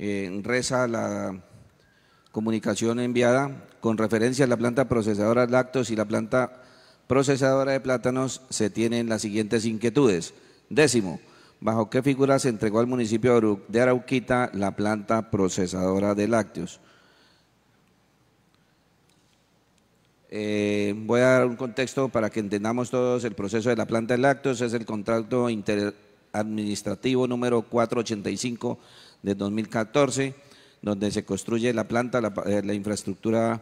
Eh, reza la comunicación enviada con referencia a la planta procesadora de lácteos y la planta procesadora de plátanos, se tienen las siguientes inquietudes. Décimo, ¿bajo qué figura se entregó al municipio de Arauquita la planta procesadora de lácteos? Eh, voy a dar un contexto para que entendamos todos el proceso de la planta de lácteos. Es el contrato inter, administrativo número 485 de 2014, donde se construye la planta, la, eh, infraestructura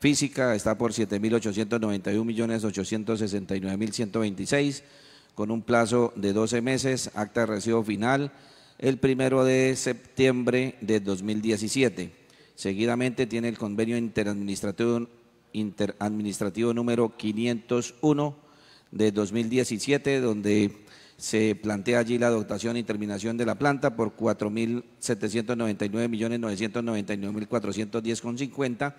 física está por 7.891.869.126, con un plazo de 12 meses, acta de recibo final el primero de septiembre de 2017. Seguidamente tiene el convenio interadministrativo, interadministrativo número 501 de 2017, donde se plantea allí la dotación y terminación de la planta por millones 4.799.999.410,50.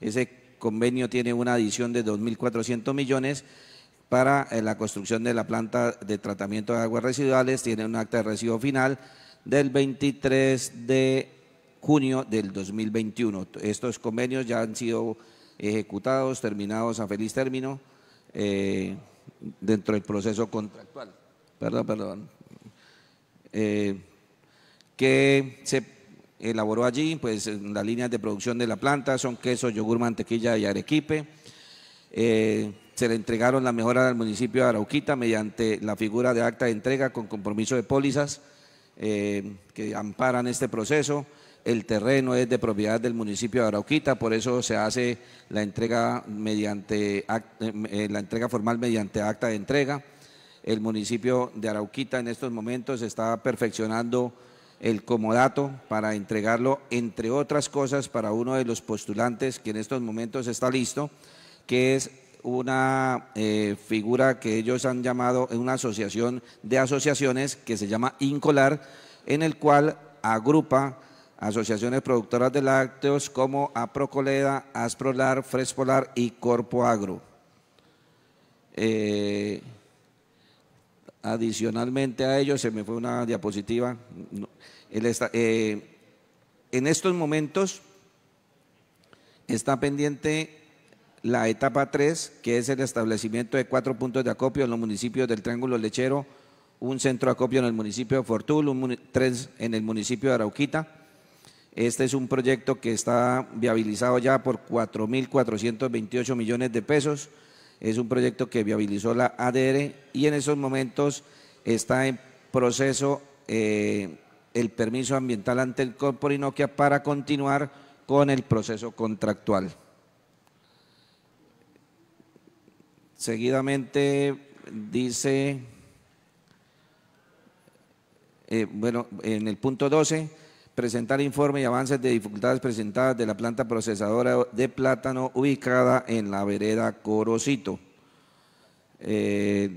Ese convenio tiene una adición de 2.400 millones para eh, la construcción de la planta de tratamiento de aguas residuales. Tiene un acta de recibo final del 23 de junio del 2021. Estos convenios ya han sido ejecutados, terminados a feliz término eh, dentro del proceso contractual perdón, perdón, eh, que se elaboró allí, pues en las líneas de producción de la planta son queso, yogur, mantequilla y arequipe. Eh, se le entregaron las mejoras al municipio de Arauquita mediante la figura de acta de entrega con compromiso de pólizas eh, que amparan este proceso. El terreno es de propiedad del municipio de Arauquita, por eso se hace la entrega, mediante, la entrega formal mediante acta de entrega. El municipio de Arauquita en estos momentos está perfeccionando el comodato para entregarlo, entre otras cosas, para uno de los postulantes que en estos momentos está listo, que es una eh, figura que ellos han llamado una asociación de asociaciones que se llama Incolar, en el cual agrupa asociaciones productoras de lácteos como Aprocoleda, Asprolar, Frespolar y Corpo Agro. Eh, Adicionalmente a ello, se me fue una diapositiva. Eh, en estos momentos está pendiente la etapa 3, que es el establecimiento de cuatro puntos de acopio en los municipios del Triángulo Lechero, un centro de acopio en el municipio de Fortul, tres en el municipio de Arauquita. Este es un proyecto que está viabilizado ya por 4.428 millones de pesos. Es un proyecto que viabilizó la ADR y en esos momentos está en proceso eh, el permiso ambiental ante el Corporinoquia para continuar con el proceso contractual. Seguidamente dice, eh, bueno, en el punto 12 presentar informe y avances de dificultades presentadas de la planta procesadora de plátano ubicada en la vereda Corocito. Eh,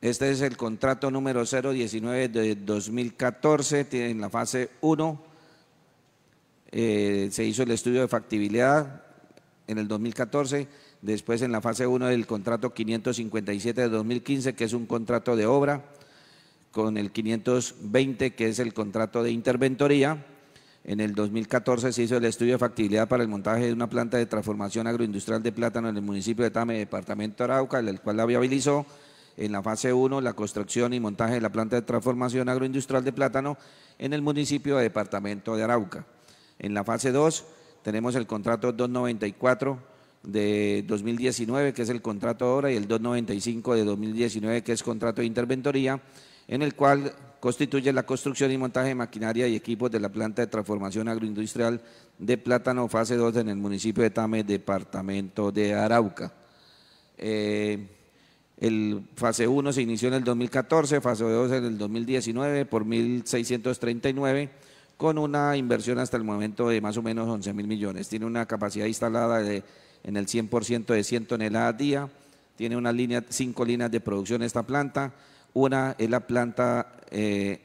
este es el contrato número 019 de 2014, en la fase 1. Eh, se hizo el estudio de factibilidad en el 2014, después en la fase 1 del contrato 557 de 2015, que es un contrato de obra con el 520, que es el contrato de interventoría. En el 2014 se hizo el estudio de factibilidad para el montaje de una planta de transformación agroindustrial de plátano en el municipio de Tame, departamento de Arauca, el cual la viabilizó. En la fase 1, la construcción y montaje de la planta de transformación agroindustrial de plátano en el municipio de departamento de Arauca. En la fase 2, tenemos el contrato 294 de 2019, que es el contrato ahora obra, y el 295 de 2019, que es contrato de interventoría en el cual constituye la construcción y montaje de maquinaria y equipos de la planta de transformación agroindustrial de plátano fase 2 en el municipio de Tame, departamento de Arauca. Eh, el fase 1 se inició en el 2014, fase 2 en el 2019 por 1.639, con una inversión hasta el momento de más o menos 11.000 mil millones. Tiene una capacidad instalada de, en el 100% de 100 toneladas día, tiene una línea, cinco líneas de producción esta planta, una es la planta eh,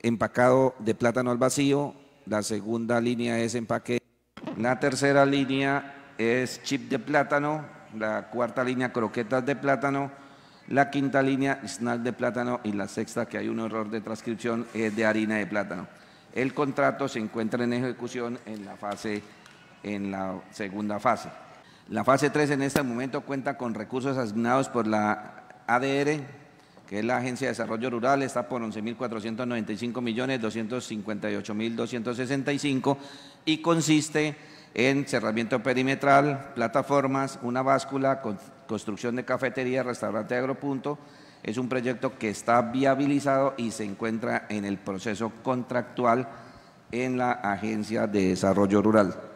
empacado de plátano al vacío, la segunda línea es empaque, la tercera línea es chip de plátano, la cuarta línea croquetas de plátano, la quinta línea snack de plátano y la sexta, que hay un error de transcripción, es de harina de plátano. El contrato se encuentra en ejecución en la fase en la segunda fase. La fase 3 en este momento cuenta con recursos asignados por la ADR que es la Agencia de Desarrollo Rural, está por 11.495.258.265 y consiste en cerramiento perimetral, plataformas, una báscula, construcción de cafetería, restaurante agropunto. Es un proyecto que está viabilizado y se encuentra en el proceso contractual en la Agencia de Desarrollo Rural.